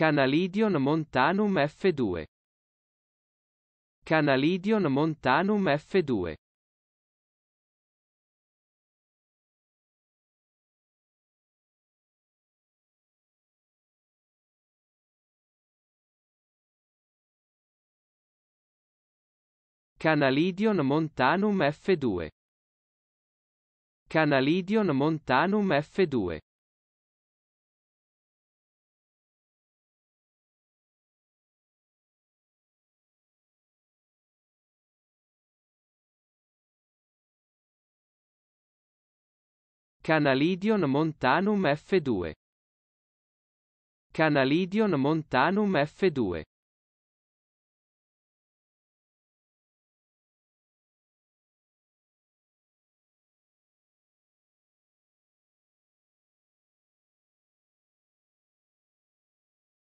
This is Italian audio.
Canalidion montanum F2. Canalidion montanum F2. Canalidion montanum F2. Canalidion montanum F2. Canalidion montanum F2. Canalidion montanum F2.